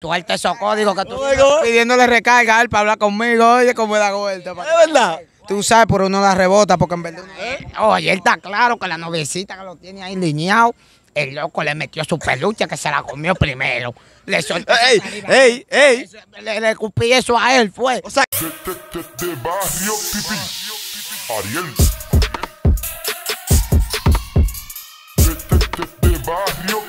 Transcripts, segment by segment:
Suelta esos códigos que tú pidiéndole recarga a él para hablar conmigo, oye, cómo da vuelta. ¿Es verdad? Tú sabes, por uno la rebota porque en verdad... ¿Eh? Oye, él está claro que la noviecita que lo tiene ahí liñado, el loco le metió su peluche que se la comió primero. Le soltó... ¡Ey, ey, ey! Le, le escupí eso a él, fue. O sea... De, barrio, Ariel. De, barrio,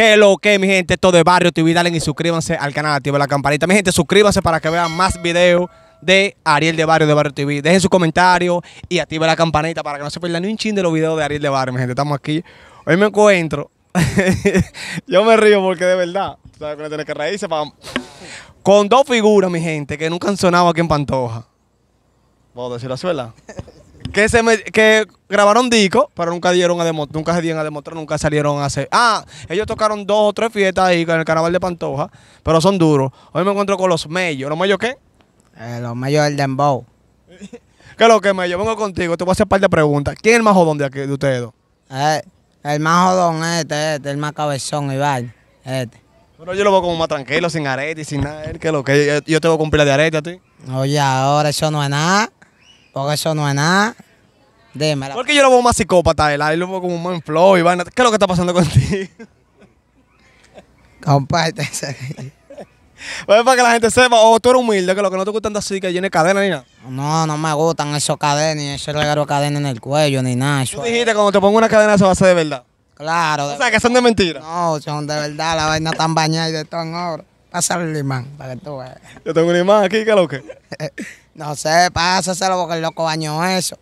¿Qué lo que, mi gente? esto de Barrio TV. Dale y suscríbanse al canal, activa la campanita. Mi gente, suscríbanse para que vean más videos de Ariel de Barrio de Barrio TV. Dejen sus comentarios y activa la campanita para que no se pierdan ni un chin de los videos de Ariel de Barrio, mi gente. Estamos aquí. Hoy me encuentro. Yo me río porque de verdad, ¿sabes? tiene que reírse para... Con dos figuras, mi gente, que nunca han sonado aquí en Pantoja. a decir la suela? que se que grabaron disco, pero nunca dieron a nunca se dieron a demostrar, nunca salieron a hacer. Ah, ellos tocaron dos o tres fiestas ahí con el carnaval de Pantoja, pero son duros. Hoy me encuentro con los mellos. ¿Los mellos qué? Eh, los mellos del Dembow. ¿Qué es lo que mello? Vengo contigo, te voy a hacer un par de preguntas. ¿Quién es el más jodón de, ustedes dos? Eh, el más jodón este, este, el más cabezón, Iván, este. Pero yo lo veo como más tranquilo, sin arete y sin nada. ¿Qué es lo que? Yo, tengo te cumplir de arete a ti. Oye, ahora eso no es nada. Porque eso no es nada. Démela. Porque yo lo veo más psicópata, El ahí lo veo como un en flow y vaina. ¿Qué es lo que está pasando contigo? Compártese. Pues para que la gente sepa, o tú eres humilde, que lo que no te gustan así, que llene cadena ni nada. No, no me gustan esos cadenas, ni ese regalo cadena en el cuello, ni nada. Tú dijiste, cuando te pongo una cadena, eso va a ser de verdad. Claro. O sea, que son de mentira. No, son de verdad, la vaina están bañada y de todo en oro. Pásale el imán, para que tú veas. Yo tengo un imán aquí, ¿qué es lo que? no sé, pásaselo porque el loco bañó eso.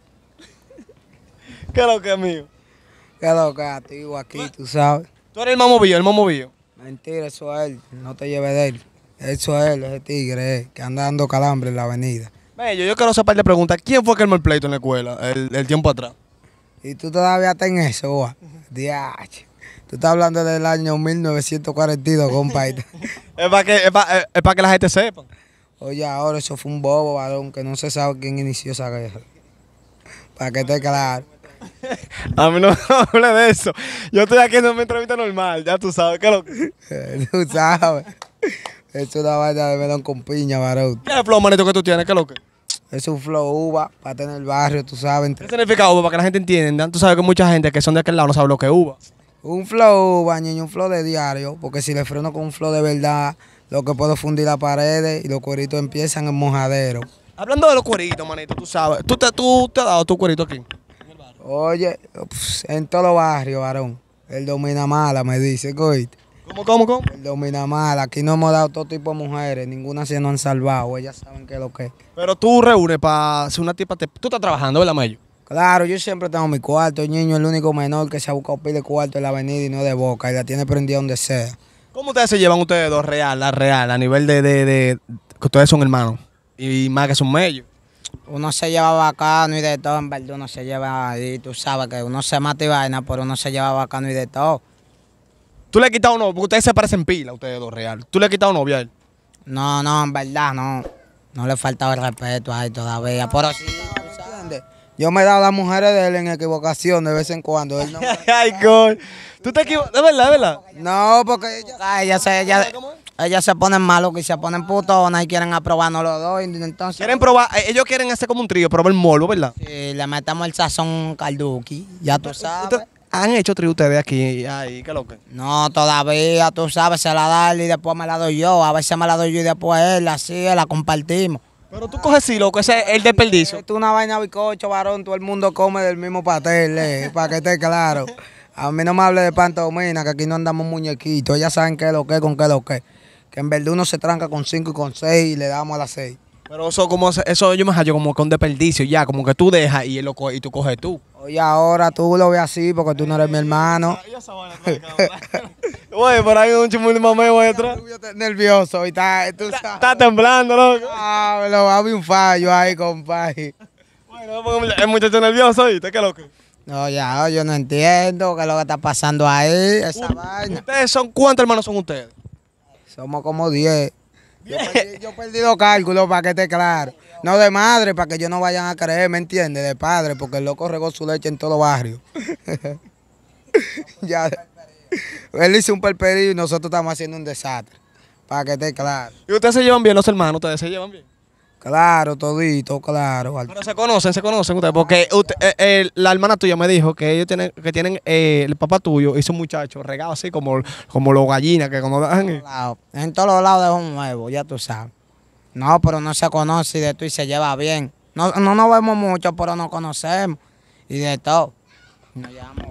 ¿Qué es lo que es mío? ¿Qué lo que es, tío, aquí, tú sabes? Tú eres el mamovillo, el mamovillo. Mentira, eso es él, no te lleves de él. Eso es él, ese tigre eh, que anda dando calambre en la avenida. Bello, yo quiero saber, la ¿Quién fue que armó el pleito en la escuela el, tiempo atrás? Y tú todavía estás en eso, boa. Diache. Tú estás hablando del año 1942, compa. es para que, es que la gente sepa. Oye, ahora eso fue un bobo, varón, que no se sabe quién inició esa guerra. Para que esté claro. A mí no me hable de eso. Yo estoy aquí en una entrevista normal, ya tú sabes que lo. tú sabes. Es una vaina de melón con piña, varón. ¿Qué es el flow, manito, que tú tienes? ¿Qué es lo que? Es un flow uva para tener el barrio, tú sabes. ¿Qué significa uva? Para que la gente entienda. Tú sabes que mucha gente que son de aquel lado no sabe lo que es uva. Un flow uva, niño, un flow de diario. Porque si le freno con un flow de verdad, lo que puedo fundir la paredes y los cueritos empiezan en mojadero. Hablando de los cueritos, manito, tú sabes. ¿Tú te, tú, te has dado tu cuerito aquí? Oye, en todos los barrios, varón. El domina mala, me dice, ¿Cómo, cómo, cómo? El domina mala. Aquí no hemos dado todo tipo de mujeres. Ninguna se nos han salvado. Ellas saben qué es lo que es. Pero tú reúnes para una tipa. Te... Tú estás trabajando, ¿verdad, mello? Claro, yo siempre tengo mi cuarto. El niño es el único menor que se ha buscado pile cuarto en la avenida y no de boca. Y la tiene prendida donde sea. ¿Cómo ustedes se llevan ustedes dos real, la real, a nivel de, de, de que ustedes son hermanos? Y más que son mellos uno se lleva bacano y de todo, en verdad uno se lleva ahí, tú sabes que uno se mata y vaina, pero uno se lleva bacano y de todo. ¿Tú le has quitado novia? Porque ustedes se parecen pila, ustedes dos real. ¿Tú le has quitado novia a él? No, no, en verdad no. No le faltaba el respeto a él todavía, ah, por así Yo me he dado a las mujeres de él en equivocación de vez en cuando. Ay, God. ¿Tú te equivocas? ¿De verdad, de verdad? No, porque ella... ya ah, ella se... Ella, ellas se ponen malos que se ponen putonas y quieren aprobarnos los dos. Entonces, quieren probar, eh, ellos quieren hacer como un trío, probar el molo, ¿verdad? Sí, le metemos el sazón calduki, ya tú sabes. ¿Han hecho trío ustedes aquí? ahí ¿qué lo que? No, todavía, tú sabes, se la da él y después me la doy yo. A veces me la doy yo y después él, así, eh, la compartimos. Pero tú coges sí, loco, ese es el desperdicio. Tú una vaina bicocho, varón, todo el mundo come del mismo pastel, eh, para que esté claro. A mí no me hable de pantomina, que aquí no andamos muñequitos. Ellas saben qué es lo que, con qué es lo que que en verdad uno se tranca con cinco y con seis y le damos a las seis. Pero eso como eso yo me hallo como que un desperdicio ya, como que tú dejas y, lo, y tú coges tú. Oye, ahora tú lo ves así porque tú no eres mi hermano. Oye, por ahí un chumul mameo ahí atrás. nervioso y está, tú temblando, loco. Ah, me lo va a un fallo ahí, compadre. Bueno, es muchacho nervioso, ¿viste? ¿Qué loco? No, ya, yo no entiendo qué es lo que está pasando ahí, esa vaina. ¿Ustedes son cuántos hermanos son ustedes? Somos como 10. Yo, he perdido cálculo para que esté claro. No de madre, para que ellos no vayan a creer, ¿me entiendes? De padre, porque el loco regó su leche en todos los barrios. ya. Él hizo un perperio y nosotros estamos haciendo un desastre. Para que esté claro. ¿Y ustedes se llevan bien, los hermanos? ¿Ustedes se llevan bien? Claro, todito, claro. Pero se conocen, se conocen ustedes, porque usted, eh, eh, la hermana tuya me dijo que ellos tienen, que tienen eh, el papá tuyo y su muchacho regado así como, como los gallinas que como dan. En todos los lados es un nuevo, ya tú sabes. No, pero no se conoce y de tú y se lleva bien. No, no nos vemos mucho, pero nos conocemos y de todo.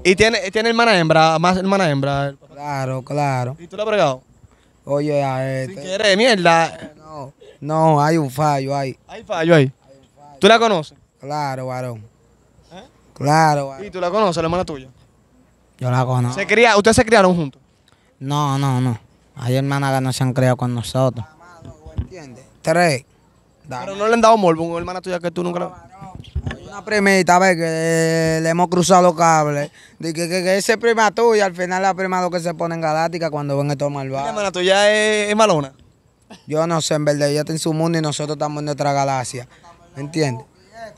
¿Y tiene, tiene hermana hembra, más hermana hembra? Claro, claro. ¿Y tú le has bregado? Oye, a este. Si quieres, mierda. No. No, hay un fallo ahí. Hay fallo ahí. Hay ¿Tú la conoces? Claro, varón. ¿Eh? Claro, varón. ¿Y tú la conoces, la hermana tuya? Yo la conozco. ¿Se ¿Ustedes se criaron juntos? No, no, no. Hay hermanas que no se han criado con nosotros. ¿Entiendes? Tres. Pero no le han dado morbo una hermana tuya que tú nunca no, la... Hay una primita, a ver, que le hemos cruzado cables. que, que, esa es prima tuya, al final la prima lo que se pone en galáctica cuando ven esto malvado. La hermana tuya es, es malona. Yo no sé, en verdad, ella está en su mundo y nosotros estamos en nuestra galaxia. ¿Me entiendes?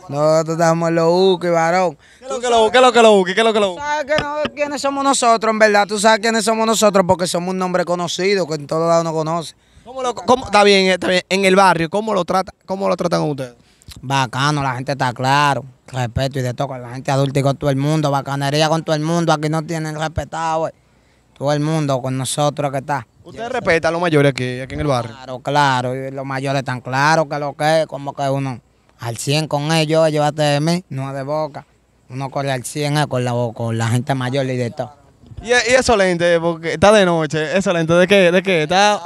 Nosotros estamos en los Uki, varón. ¿Qué es lo que lo ¿Qué es lo que lo sabes quiénes somos nosotros, en verdad. Tú sabes quiénes somos nosotros porque somos un nombre conocido que en todos lados uno conoce. ¿Cómo lo, cómo, está, bien, está bien, en el barrio, ¿cómo lo, trata, cómo lo tratan ustedes? Bacano, la gente está claro. Respeto y de todo, la gente adulta y con todo el mundo, bacanería con todo el mundo. Aquí no tienen respetado, eh. Todo el mundo con nosotros que está. Usted respeta a los mayores aquí, en el barrio. Claro, claro. Y los mayores están claros que lo que es, como que uno al 100 con ellos, llévate de mí, no de boca. Uno corre al 100 eh, con la boca, con la gente mayor y de todo. Y, eso lente, porque está de noche, eso lente, ¿de qué? ¿De Está,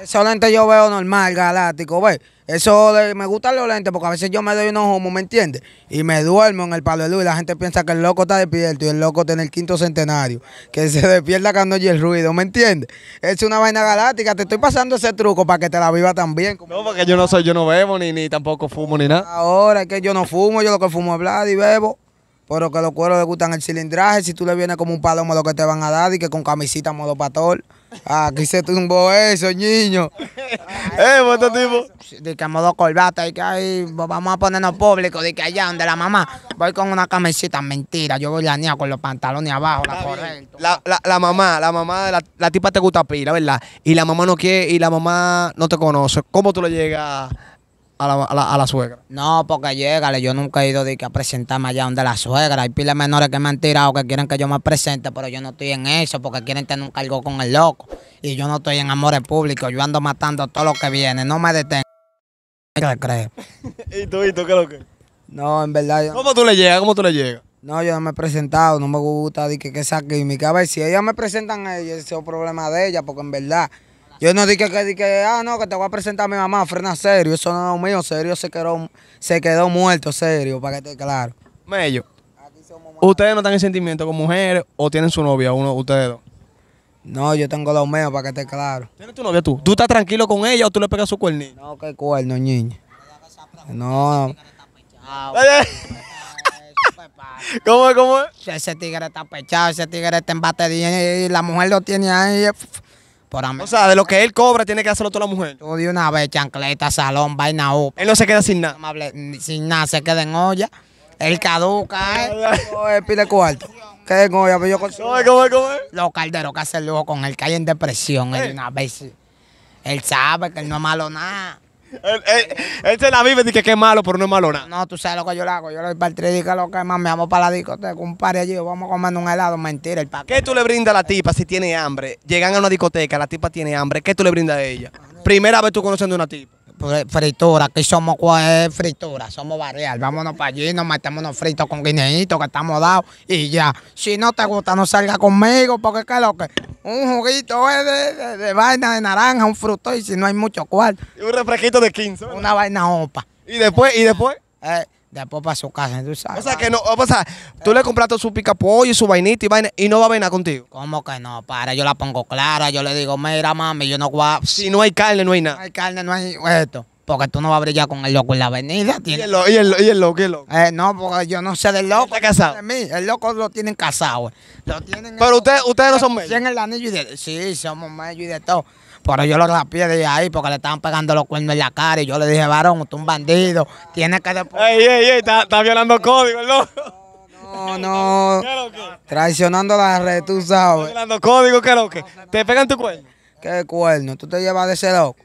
Eso lente yo veo normal, galáctico, ve. Eso me gusta los lentes porque a veces yo me doy unos ojo, ¿me entiendes? Y me duermo en el palo de luz y la gente piensa que el loco está despierto y el loco tiene el quinto centenario, que se despierta cuando oye el ruido, ¿me entiendes? Es una vaina galáctica, te estoy pasando ese truco para que te la viva también. No, porque yo no soy, yo no bebo ni, ni tampoco fumo ni nada. Ahora es que yo no fumo, yo lo que fumo es blad y bebo. Pero que los cueros le gustan el cilindraje, si tú le vienes como un palomo lo que te van a dar y que con camisita modo patol Aquí se tumbó eso, niño. ¡Eh, pues, este tipo! De que modo corbata y que ahí pues, vamos a ponernos público, de que allá donde la mamá voy con una camiseta, mentira, yo voy la niña con los pantalones abajo, la correcto. La, mamá, la mamá, la, la tipa te gusta pila, ¿verdad? Y la mamá no quiere, y la mamá no te conoce. ¿Cómo tú lo llegas? a la, a, la, suegra. No, porque llegale, yo nunca he ido de que a presentarme allá donde la suegra. Hay pilas menores que me han tirado que quieren que yo me presente, pero yo no estoy en eso porque quieren tener un cargo con el loco. Y yo no estoy en amores públicos, yo ando matando a todo lo que viene, no me detengo. ¿Qué crees? ¿Y tú, y tú qué es lo que? No, en verdad. ¿Cómo tú le llegas? ¿Cómo tú le llegas? No, yo no me he presentado, no me gusta de que, que saque mi cabeza. Si ellas me presentan, ese es el problema de ella, porque en verdad yo no dije que, ah, no, que te voy a presentar a mi mamá, frena serio. Eso no es lo mío, serio se quedó, se quedó muerto, serio, para que esté claro. Mello, ¿ustedes no están en sentimiento con mujeres o tienen su novia, uno ustedes dos? No, yo tengo los míos, para que esté claro. ¿Tienes tu novia tú? ¿Tú estás tranquilo con ella o tú le pegas su cuernito? No, ¿qué cuerno, niña. No. Ah, ¿Cómo es? ¿Cómo es? Ese tigre está pechado, ese tigre está en batería y la mujer lo tiene ahí. Eh, o sea, de lo que él cobra, tiene que hacerlo toda la mujer. de una vez, chancleta, salón, vaina U. Él no se queda sin nada. Sin nada, se queda en olla. Él caduca, ¿eh? pide cuarto. Queda en olla? Pero pues yo con... ¿Cómo Los calderos que hacen lujo con él hay en depresión. Él eh, una vez. Él sabe que él no es malo nada. Él, se la vive, dice que es malo, pero no es malo nada. No, tú sabes lo que yo le hago. Yo le doy para el lo que más me vamos para la discoteca, un par allí, vamos a un helado. Mentira, el papá. ¿Qué tú le brindas a la tipa si tiene hambre? Llegan a una discoteca, la tipa tiene hambre. ¿Qué tú le brindas a ella? Primera vez tú conociendo a una tipa. Pues, fritura, aquí somos fritura, somos barrial. Vámonos para allí, nos metemos unos fritos con guineitos que estamos dados y ya. Si no te gusta, no salga conmigo, porque qué es lo que. Un juguito de, vaina de naranja, un fruto, y si no hay mucho cuarto. Y un refresquito de 15. Una vaina opa. ¿Y después? ¿Y después? Eh, Después para su casa, tú sabes. O sea, que no, o sea, tú le compraste su pica-pollo y su vainita y vaina y no va a venir contigo. ¿Cómo que no? Para, yo la pongo clara, yo le digo, mira, mami, yo no voy a... Si no hay carne, no hay nada. No hay carne, no hay esto. Porque tú no vas a brillar con el loco en la avenida. ¿Y el, y, el, loco? ¿Y el loco? Eh, no, porque yo no sé del loco. ¿Está casado? El loco lo tienen casado. Lo tienen Pero ustedes ustedes no son medios. el anillo y de... Sí, somos medios y de todo. Pero yo lo rapié de ahí porque le estaban pegando los cuernos en la cara y yo le dije, varón, usted un bandido, tienes que... Ey, ey, ey, está, violando código, ¿no? No, no. no Traicionando la red, tú sabes. Violando código, ¿qué lo que? ¿Te pegan tu cuerno? ¿Qué cuerno? Tú te llevas de ese loco.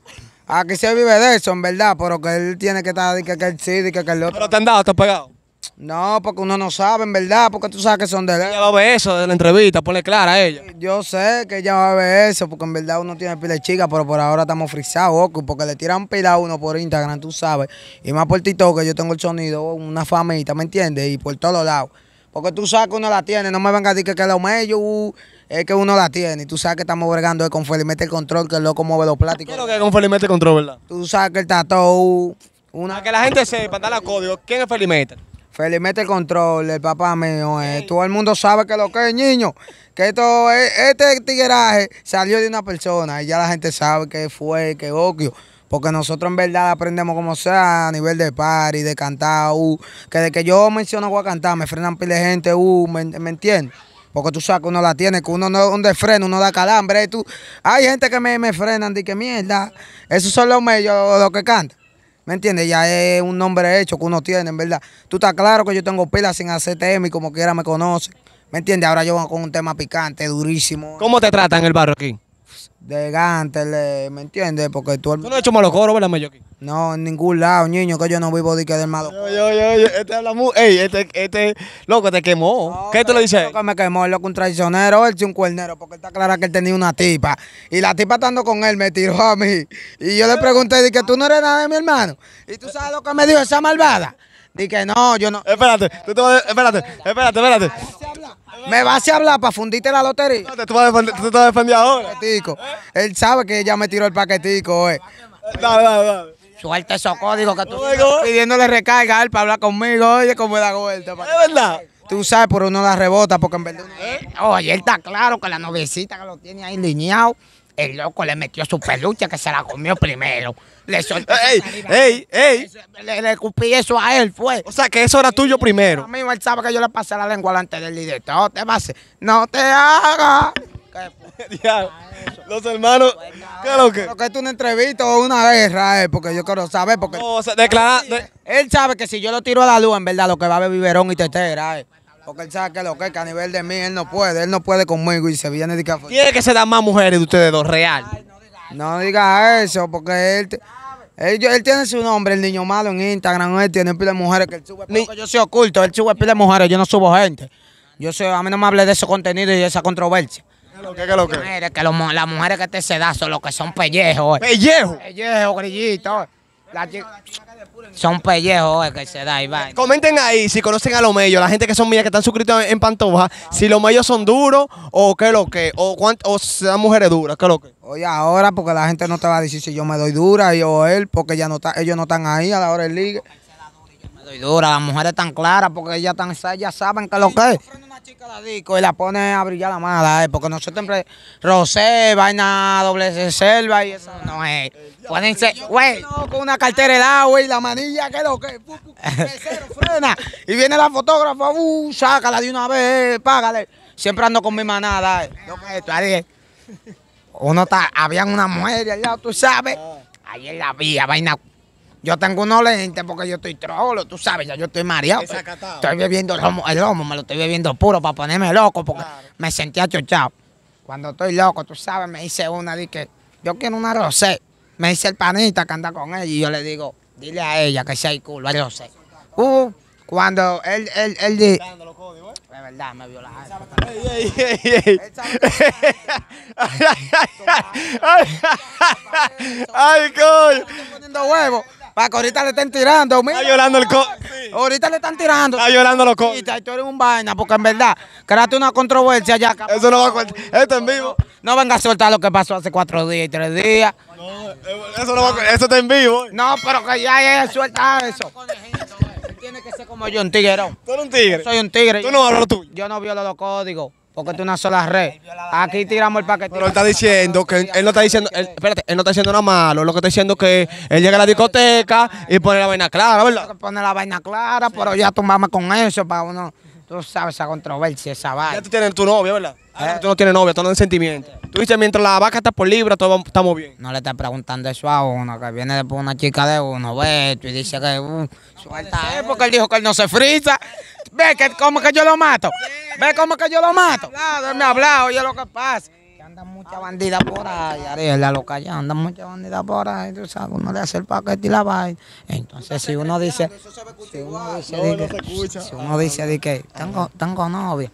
Aquí se vive de eso, en verdad, pero que él tiene que estar, que, que él sí, que, que el otro. Pero te han dado, te han pegado. No, porque uno no sabe, en verdad, porque tú sabes que son de él. Ella va a ver eso de la entrevista, ponle clara a ella. Yo sé que ella va a ver eso, porque en verdad uno tiene pila de chica, pero por ahora estamos frisados, porque le tiran pila a uno por Instagram, tú sabes. Y más por TikTok, que yo tengo el sonido, una famita, ¿me entiendes? Y por todos lados. Porque tú sabes que uno la tiene, no me vengas a decir que, que la mello, uh, es que uno la tiene. Y tú sabes que estamos bregando con Felimete el control, que el loco mueve los plásticos. lo que con Felimete el control, ¿verdad? Tú sabes que el tatu... Uh, una... Para que la gente sepa, dar la código, ¿quién es Felimete? Feliz mete el control, el papá mío. Eh. Todo el mundo sabe que lo que es, niño. Que esto, este tigueraje salió de una persona y ya la gente sabe que fue, que obvio, Porque nosotros en verdad aprendemos como sea a nivel de party, de cantar, uh, que de que yo menciono voy a cantar, me frenan pile de gente, uh, ¿me, entiendes? Porque tú sabes que uno la tiene, que uno no un freno, uno da calambre. tú, hay gente que me, me frenan, de que mierda. Esos son los medios, los que cantan. ¿Me entiendes? Ya es un nombre hecho que uno tiene, en verdad. Tú estás claro que yo tengo pilas sin hacer tema y como quiera me conoce. ¿Me entiendes? Ahora yo con un tema picante, durísimo. ¿Cómo te tratan el barrio aquí? de Gantel, ¿me entiendes? Porque tú... eres. Tú no has hecho malo coro, ¿verdad, No, en ningún lado, niño, que yo no vivo de que del malo coro. Yo, yo, yo, este habla muy... Ey, este, este, loco, te quemó. ¿Qué tú le dices? Loco, me quemó, loco, un traicionero, él sí un cuernero, porque está claro que él tenía una tipa. Y la tipa estando con él me tiró a mí. Y yo le pregunté, que tú no eres nada de mi hermano. Y tú sabes lo que me dijo esa malvada. que no, yo no... Espérate, tú te vas a... Espérate, espérate, espérate. ¿Me vas a hablar para fundirte la lotería? No, tú, te vas a defender ahora. Paquetico. Él sabe que ya me tiró el paquetico, eh. Suerte dale, dale. Suelta esos códigos que tú pidiéndole recarga a él para hablar conmigo, oye, cómo da vuelta. Es verdad. Tú sabes, por uno la rebota porque en verdad Oye, él está claro que la noviecita que lo tiene ahí liñado el loco le metió su peluche que se la comió primero. Le soltó ¡Ey! ¡Ey! ¡Ey! Le, le, escupí eso a él, fue. O sea, que eso era tuyo primero. A mí él sabe que yo le pasé la lengua delante del líder. No te pases. No te hagas. los hermanos, pues ¿qué es lo que? Lo que es una entrevista o una guerra, eh, porque yo quiero saber. Porque no, o sea, declara, él sabe que si yo lo tiro a la luz, en verdad, lo que va a ver biberón y tetera. Eh. Porque él sabe que lo que, a nivel de mí él no puede, él no puede conmigo y se viene de café. Tiene que se dan más mujeres de ustedes dos, real. no diga eso, porque él, él, tiene su nombre, el niño malo en Instagram, él tiene pila de mujeres que él sube. yo soy oculto, él sube pila de mujeres, yo no subo gente. Yo soy, a mí no me hable de ese contenido y de esa controversia. ¿Qué lo que, lo que? que las mujeres que te se dan son los que son pellejos. Eh. Pellejo. Pellejo, grillito. La son pellejos que se da y va. Comenten ahí si conocen a los mellos, la gente que son mías que están suscritos en, Pantoja, si los medios son duros o qué lo que, o, cuánto, o se dan mujeres duras, qué lo que. Oye, ahora porque la gente no te va a decir si yo me doy dura y o él, porque ya no está, ellos no están ahí a la hora del ligue. me doy dura, las mujeres están claras porque ellas, ya saben qué lo que y la pone a brillar la mala, eh, porque nosotros siempre rosé, vaina doble selva... y eso no es. güey, con una cartera helada, ...y la manilla, que lo que, frena. Y viene la fotógrafa, uh, sácala de una vez, págale. Siempre ando con mi manada, eh. eh. Uno está, habían una mujer allá, tú sabes. Ah. ...ahí en la vía vaina yo tengo unos lentes porque yo estoy trolo, tú sabes, ya yo estoy mareado. Estoy bebiendo el lomo, me lo estoy bebiendo puro para ponerme loco porque me sentía chochado. Cuando estoy loco, tú sabes, me hice una, dije, yo quiero una rosé. Me dice el panita que anda con ella y yo le digo, dile a ella que sea el culo, el rosé. Uh, cuando él, él, él dice... De verdad, me vio la ey, ey, ey, ¡Ay, huevo! Paco, ahorita le están tirando. Mira. Está llorando el co. Ahorita le están tirando. Está llorando los co. Y tú eres un vaina, porque en verdad, creaste una controversia ya. Eso no va a contar. Esto en vivo. No, venga a soltar lo que pasó hace cuatro días y tres días. No, eso no va a Eso está en vivo. No, pero que ya es, suelta eso. Tiene que ser como yo, un tigre. Tú eres un tigre. Soy un tigre. Tú no hablas tú. Yo no violo los códigos porque es una sola red. Aquí tiramos el paquete. Pero él está diciendo que él no está diciendo, espérate, él no está diciendo nada malo, lo que está diciendo es que él llega a la discoteca y pone la vaina clara, ¿verdad? Pone la vaina clara, pero ya tomamos con eso para uno, tú sabes esa controversia, esa vaina. Ya tú tienes tu novia, ¿verdad? Eh. Tú no tienes novia, tú no tienes sentimiento. Tú dices, mientras la vaca está por libra, todos estamos bien. No le estás preguntando eso a uno, que viene después una chica de uno, ve, y dice que uh, suelta él porque él dijo que él no se frisa. Ve que como que yo lo mato. Ve como que yo lo mato. Él me ha hablado, oye lo que pasa. andan muchas bandidas por ahí, Ariel, la loca ya, andan muchas bandidas por ahí, uno le hace el paquete y la vaina. Entonces si uno dice, si uno dice, si uno dice de tengo, tengo novia,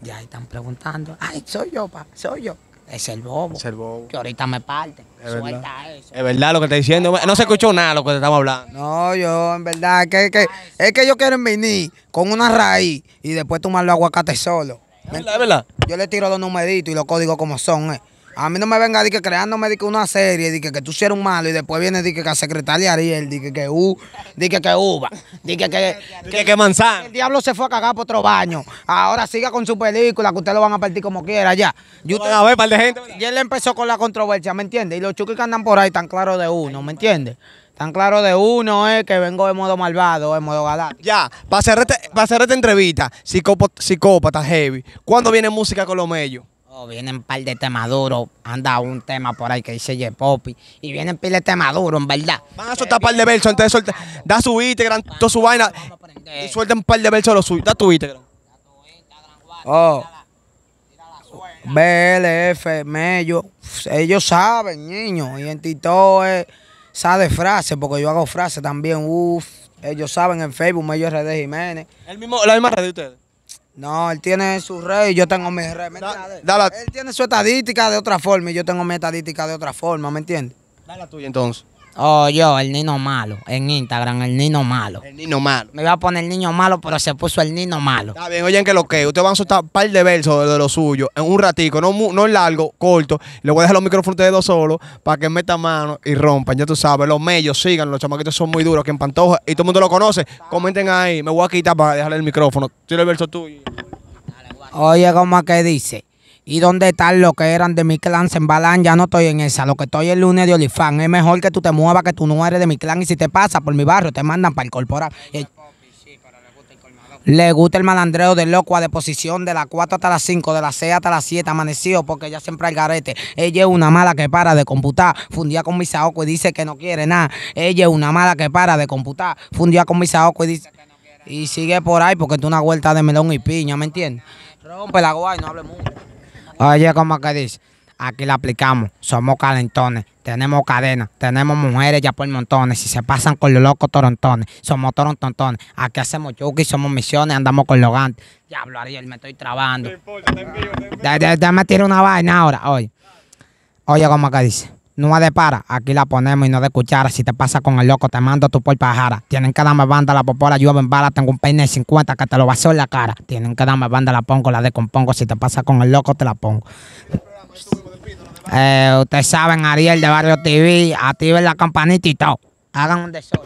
ya están preguntando, ay, soy yo, pa, soy yo. Es el bobo. Que ahorita me parte. Es Suelta verdad. eso. Es verdad lo que está diciendo. No se escuchó nada lo que te estamos hablando. No, yo, en verdad, que, que, es que ellos quieren venir con una raíz y después tomar aguacate solo. Es verdad, es verdad. Yo le tiro los numeritos y los códigos como son, eh. A mí no me venga que creándome di una serie, di que, tú si un malo y después viene que, la secretaria Ariel, di que que di que que uva, que que, que, manzana. El diablo se fue a cagar por otro baño. Ahora siga con su película, que ustedes lo van a partir como quiera ya. Y a ver, par de gente. Y él empezó con la controversia, ¿me entiendes? Y los chuquis que andan por ahí tan claro de uno, ¿me entiendes? Tan claro de uno es que vengo de modo malvado, de modo galáctico. Ya, para cerrar, este, esta entrevista, psicópata, psicópata heavy, ¿cuándo viene música con los mellos? Oh, vienen un par de temas duros. Anda un tema por ahí que dice Ye Poppy. Y vienen pile de temas duros, en verdad. Van ah, a soltar par de versos. Entonces, suelta, da su Instagram, toda su vaina. Y suelta un par de versos lo suyos. Da tu Instagram. Oh. BLF, Mello. Ellos saben, niño Y en Tito es. Sabe frase, porque yo hago frase también. Uf. Ellos saben en Facebook, Mello RD Jiménez. El mismo, la misma red de ustedes. No, él tiene su rey, yo tengo mi rey. Él tiene su estadística de otra forma y yo tengo mi estadística de otra forma, ¿me entiendes? Dale la tuya entonces. Oh, yo, el nino malo. En Instagram, el nino malo. El nino malo. Me iba a poner el niño malo, pero se puso el nino malo. Está bien, oigan que lo que. Ustedes van a soltar un par de versos de lo suyo en un ratico, no, no largo, corto. Le voy a dejar los micrófonos de dos solos para que metan mano y rompan. Ya tú sabes, los medios, sigan, los chamaquitos son muy duros, que en Pantoja y todo el mundo lo conoce. Comenten ahí, me voy a quitar para dejarle el micrófono. Tira el verso tuyo. Oye, ¿cómo que dice? ¿Y dónde están los que eran de mi clan? Se ya no estoy en esa. Lo que estoy el lunes de Olifán. Es mejor que tú te muevas, que tú no eres de mi clan. Y si te pasa por mi barrio, te mandan para incorporar. Eh, le gusta el malandreo de loco a deposición de las 4 hasta las 5, de las 6 hasta las 7, amanecido porque ya siempre hay garete. Ella es una mala que para de computar, fundía con mis saoco y dice que no quiere nada. Ella es una mala que para de computar, fundía con mis aocos y dice... Y sigue por ahí porque es una vuelta de melón y piña, ¿me entiendes? Rompe la guay, no hable mucho. Oye, como que dice, aquí la aplicamos, somos calentones, tenemos cadenas, tenemos mujeres ya por montones, si se pasan con los locos torontones, somos torontontones, aquí hacemos yuki, somos misiones, andamos con los gantes. Diablo, Ariel, me estoy trabando. Déjame tirar una vaina ahora, hoy, Oye, como que dice. No es de para, aquí la ponemos y no de cuchara. Si te pasa con el loco, te mando tu por pajara. Tienen que darme banda, la popola llueve en bala. Tengo un peine de 50 que te lo vació en la cara. Tienen que darme banda, la pongo, la descompongo. Si te pasa con el loco, te la pongo. Eh, ustedes saben, Ariel de Barrio TV, activen la campanita y todo. Hagan un desorden.